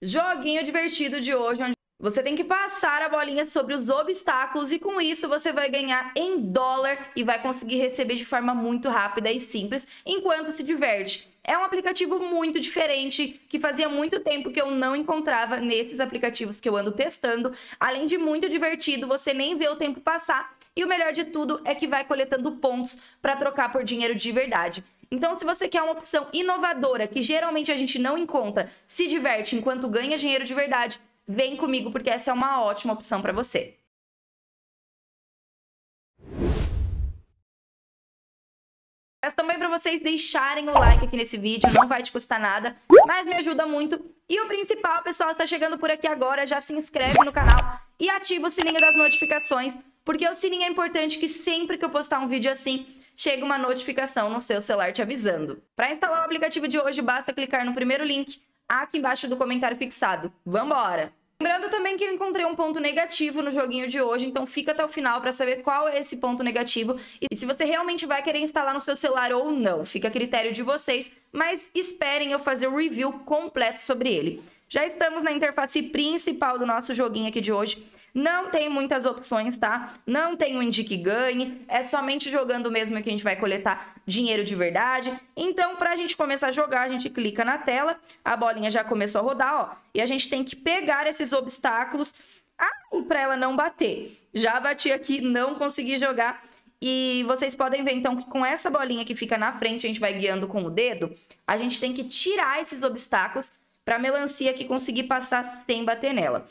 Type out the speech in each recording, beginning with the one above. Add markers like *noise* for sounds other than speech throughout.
Joguinho divertido de hoje, onde você tem que passar a bolinha sobre os obstáculos e com isso você vai ganhar em dólar e vai conseguir receber de forma muito rápida e simples enquanto se diverte. É um aplicativo muito diferente que fazia muito tempo que eu não encontrava nesses aplicativos que eu ando testando. Além de muito divertido, você nem vê o tempo passar e o melhor de tudo é que vai coletando pontos para trocar por dinheiro de verdade. Então, se você quer uma opção inovadora, que geralmente a gente não encontra, se diverte enquanto ganha dinheiro de verdade, vem comigo porque essa é uma ótima opção para você. Peço também para vocês deixarem o like aqui nesse vídeo, não vai te custar nada, mas me ajuda muito. E o principal, pessoal, está chegando por aqui agora, já se inscreve no canal e ativa o sininho das notificações, porque o sininho é importante que sempre que eu postar um vídeo assim, chega uma notificação no seu celular te avisando. Para instalar o aplicativo de hoje, basta clicar no primeiro link aqui embaixo do comentário fixado. Vambora! Lembrando também que eu encontrei um ponto negativo no joguinho de hoje, então fica até o final para saber qual é esse ponto negativo e se você realmente vai querer instalar no seu celular ou não. Fica a critério de vocês, mas esperem eu fazer o review completo sobre ele. Já estamos na interface principal do nosso joguinho aqui de hoje. Não tem muitas opções, tá? Não tem o um indique ganhe, é somente jogando mesmo que a gente vai coletar dinheiro de verdade. Então, para a gente começar a jogar, a gente clica na tela, a bolinha já começou a rodar, ó, e a gente tem que pegar esses obstáculos ah, para ela não bater. Já bati aqui, não consegui jogar. E vocês podem ver, então, que com essa bolinha que fica na frente, a gente vai guiando com o dedo, a gente tem que tirar esses obstáculos para melancia que consegui passar sem bater nela.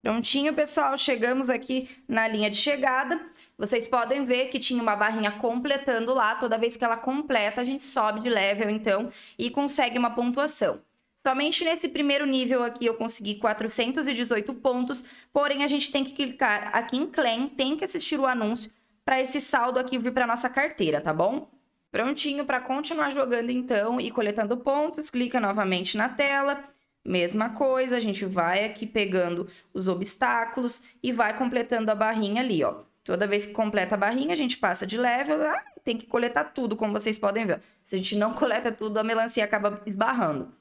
Prontinho, pessoal, chegamos aqui na linha de chegada. Vocês podem ver que tinha uma barrinha completando lá. Toda vez que ela completa, a gente sobe de level, então, e consegue uma pontuação. Somente nesse primeiro nível aqui eu consegui 418 pontos, porém a gente tem que clicar aqui em claim, tem que assistir o anúncio para esse saldo aqui vir para nossa carteira, tá bom? Prontinho para continuar jogando então e coletando pontos, clica novamente na tela, mesma coisa, a gente vai aqui pegando os obstáculos e vai completando a barrinha ali, ó. Toda vez que completa a barrinha, a gente passa de level, ah, tem que coletar tudo, como vocês podem ver. Se a gente não *laughs* coleta tudo, a melancia acaba esbarrando.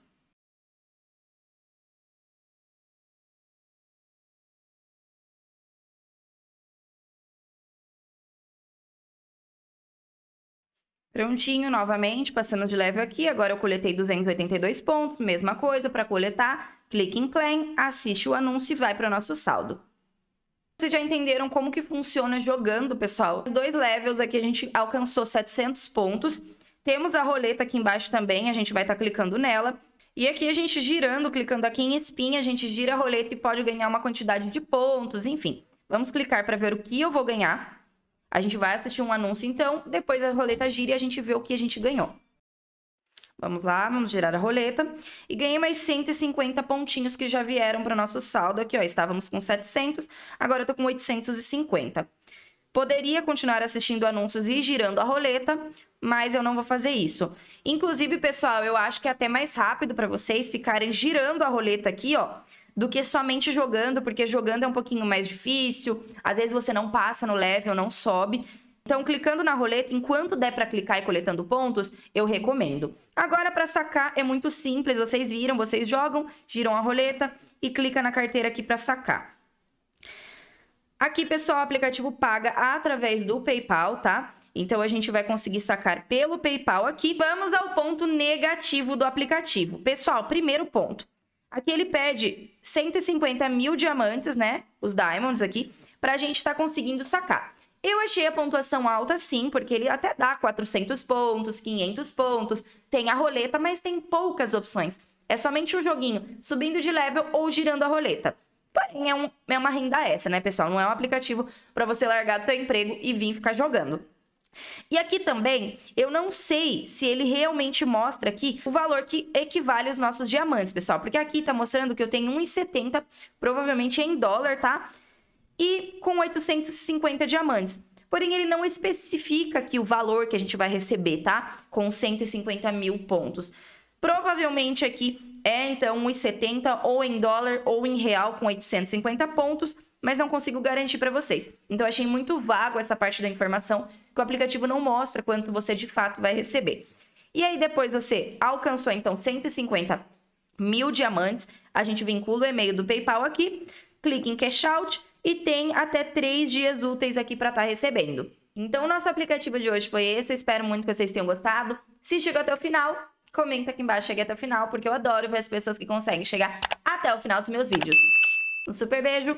Prontinho, novamente, passando de level aqui. Agora eu coletei 282 pontos, mesma coisa para coletar. Clique em claim, assiste o anúncio e vai para o nosso saldo. Vocês já entenderam como que funciona jogando, pessoal? Os dois levels aqui a gente alcançou 700 pontos. Temos a roleta aqui embaixo também, a gente vai estar tá clicando nela. E aqui a gente girando, clicando aqui em espinha, a gente gira a roleta e pode ganhar uma quantidade de pontos, enfim. Vamos clicar para ver o que eu vou ganhar. A gente vai assistir um anúncio então, depois a roleta gira e a gente vê o que a gente ganhou. Vamos lá, vamos girar a roleta. E ganhei mais 150 pontinhos que já vieram para o nosso saldo aqui, ó. Estávamos com 700, agora eu tô com 850. Poderia continuar assistindo anúncios e girando a roleta, mas eu não vou fazer isso. Inclusive, pessoal, eu acho que é até mais rápido para vocês ficarem girando a roleta aqui, ó, do que somente jogando, porque jogando é um pouquinho mais difícil, às vezes você não passa no level, não sobe. Então, clicando na roleta, enquanto der para clicar e coletando pontos, eu recomendo. Agora, para sacar, é muito simples, vocês viram, vocês jogam, giram a roleta e clica na carteira aqui para sacar. Aqui, pessoal, o aplicativo paga através do PayPal, tá? Então a gente vai conseguir sacar pelo PayPal aqui. Vamos ao ponto negativo do aplicativo. Pessoal, primeiro ponto. Aqui ele pede 150 mil diamantes, né? Os diamonds aqui, para a gente estar tá conseguindo sacar. Eu achei a pontuação alta sim, porque ele até dá 400 pontos, 500 pontos, tem a roleta, mas tem poucas opções. É somente um joguinho, subindo de level ou girando a roleta. Porém, é, um, é uma renda essa, né, pessoal? Não é um aplicativo para você largar teu emprego e vir ficar jogando. E aqui também, eu não sei se ele realmente mostra aqui o valor que equivale os nossos diamantes, pessoal. Porque aqui tá mostrando que eu tenho 1,70, provavelmente em dólar, tá? E com 850 diamantes. Porém, ele não especifica aqui o valor que a gente vai receber, tá? Com 150 mil pontos. Provavelmente aqui é, então, 1,70 ou em dólar ou em real com 850 pontos mas não consigo garantir para vocês. Então, achei muito vago essa parte da informação, que o aplicativo não mostra quanto você de fato vai receber. E aí, depois você alcançou, então, 150 mil diamantes, a gente vincula o e-mail do PayPal aqui, clica em Cash Out e tem até três dias úteis aqui para estar tá recebendo. Então, o nosso aplicativo de hoje foi esse. Eu espero muito que vocês tenham gostado. Se chegou até o final, comenta aqui embaixo, cheguei até o final, porque eu adoro ver as pessoas que conseguem chegar até o final dos meus vídeos. Um super beijo!